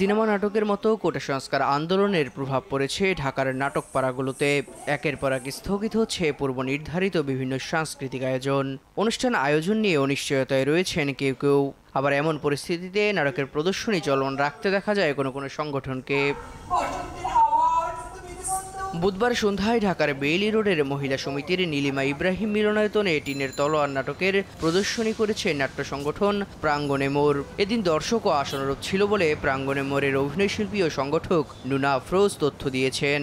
cinema নাটকের মতো কোটা সংস্কার আন্দোলনের প্রভাব পড়েছে ঢাকার নাটক পাড়াগুলোতে একের পর এক স্থগিত হচ্ছে পূর্ব নির্ধারিত বিভিন্ন সাংস্কৃতিক আয়োজন অনুষ্ঠান আয়োজন নিয়ে অনিশ্চয়তায় রয়েছেন কেউ কেউ আবার এমন পরিস্থিতিতে নাটকের প্রদর্শনী চলমান রাখতে দেখা যায় কোনো কোনো সংগঠনকে বুধবার সন্ধ্যায় ঢাকার বেইলি রোডের মহিলা সমিতির নীলিমা ইব্রাহিম মিলনায়তনে টিনের তলোয়ার নাটকের প্রদর্শনী করেছে নাট্য সংগঠন প্রাঙ্গণে মোর এদিন দর্শক ও আসনরূপ ছিল বলে প্রাঙ্গণে মোরের অভিনয়শিল্পী ও সংগঠক নুনা আফরোজ তথ্য দিয়েছেন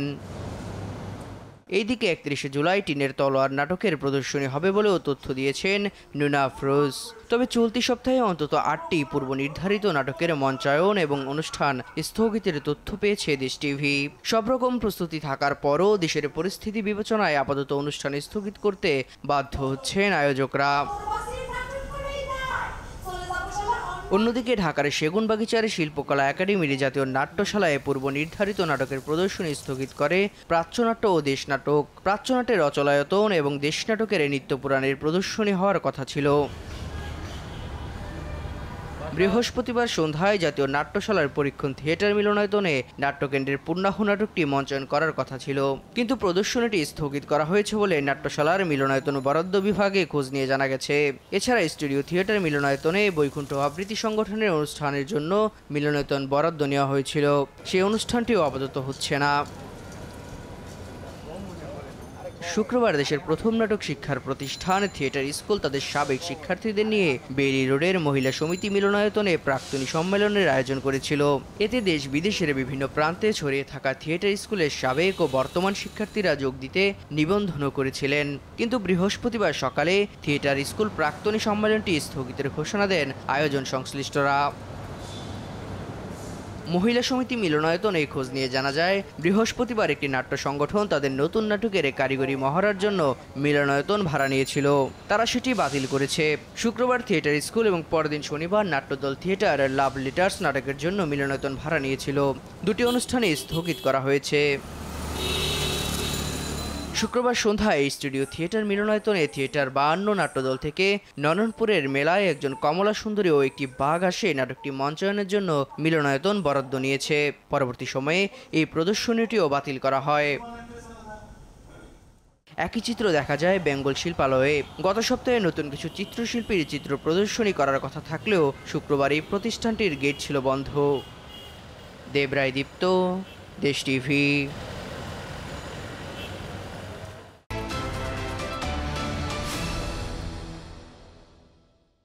এইদিকে একত্রিশে জুলাই টিনের তলোয়ার নাটকের প্রদর্শনী হবে বলেও তথ্য দিয়েছেন নুনা আফরোজ তবে চলতি সপ্তাহে অন্তত আটটি পূর্ব নির্ধারিত নাটকের মঞ্চায়ন এবং অনুষ্ঠান স্থগিতের তথ্য পেয়েছে দেশ টিভি সব রকম প্রস্তুতি থাকার পরও দেশের পরিস্থিতি বিবেচনায় আপাতত অনুষ্ঠান স্থগিত করতে বাধ্য হচ্ছেন আয়োজকরা অন্যদিকে ঢাকার সেগুন বাগিচার শিল্পকলা একাডেমির জাতীয় নাট্যশালায় পূর্ব নির্ধারিত নাটকের প্রদর্শনী স্থগিত করে প্রাচ্যনাট্য ও দেশ নাটক প্রাচ্যনাট্যের অচলায়তন এবং দেশ এই নিত্য পুরাণের প্রদর্শনী হওয়ার কথা ছিল বৃহস্পতিবার সন্ধ্যায় জাতীয় নাট্যশালার পরীক্ষণ থিয়েটার মিলনায়তনে নাট্যকেন্দ্রের পূর্ণাহ নাটকটি মঞ্চায়ন করার কথা ছিল কিন্তু প্রদর্শনীটি স্থগিত করা হয়েছে বলে নাট্যশালার মিলনায়তন বরাদ্দ বিভাগে খোঁজ নিয়ে জানা গেছে এছাড়া স্টুডিও থিয়েটার মিলনায়তনে বৈকুণ্ঠ আবৃত্তি সংগঠনের অনুষ্ঠানের জন্য মিলনায়তন বরাদ্দ নেওয়া হয়েছিল সেই অনুষ্ঠানটিও আপাতত হচ্ছে না শুক্রবার দেশের প্রথম নাটক শিক্ষার প্রতিষ্ঠান থিয়েটার স্কুল তাদের সাবেক শিক্ষার্থীদের নিয়ে বেরি রোডের মহিলা সমিতি মিলনায়তনে প্রাক্তনী সম্মেলনের আয়োজন করেছিল এতে দেশ বিদেশের বিভিন্ন প্রান্তে ছড়িয়ে থাকা থিয়েটার স্কুলের সাবেক ও বর্তমান শিক্ষার্থীরা যোগ দিতে নিবন্ধনও করেছিলেন কিন্তু বৃহস্পতিবার সকালে থিয়েটার স্কুল প্রাক্তনী সম্মেলনটি স্থগিতের ঘোষণা দেন আয়োজন সংশ্লিষ্টরা মহিলা সমিতি মিলনায়তনে এই খোঁজ নিয়ে জানা যায় বৃহস্পতিবার একটি নাট্য সংগঠন তাদের নতুন নাটকের কারিগরি মহড়ার জন্য মিলনায়তন ভাড়া নিয়েছিল তারা সেটি বাতিল করেছে শুক্রবার থিয়েটার স্কুল এবং পরদিন শনিবার নাট্যদল থিয়েটার লাভ লিটার্স নাটকের জন্য মিলনায়তন ভাড়া নিয়েছিল দুটি অনুষ্ঠানে স্থগিত করা হয়েছে শুক্রবার সন্ধ্যায় স্টুডিও থিয়েটার মিলনায়তনে থিয়েটার বাহান্ন নাট্যদল থেকে নননপুরের মেলায় একজন কমলা সুন্দরী ও একটি বাঘ আসে নাটকটি মঞ্চায়নের জন্য মিলনায়তন বরাদ্দ নিয়েছে পরবর্তী সময়ে এই প্রদর্শনীটিও বাতিল করা হয় একই চিত্র দেখা যায় বেঙ্গল শিল্পালয়ে গত সপ্তাহে নতুন কিছু চিত্রশিল্পীর চিত্র প্রদর্শনী করার কথা থাকলেও শুক্রবার এই প্রতিষ্ঠানটির গেট ছিল বন্ধ দেবরায় দীপ্ত দেশ টিভি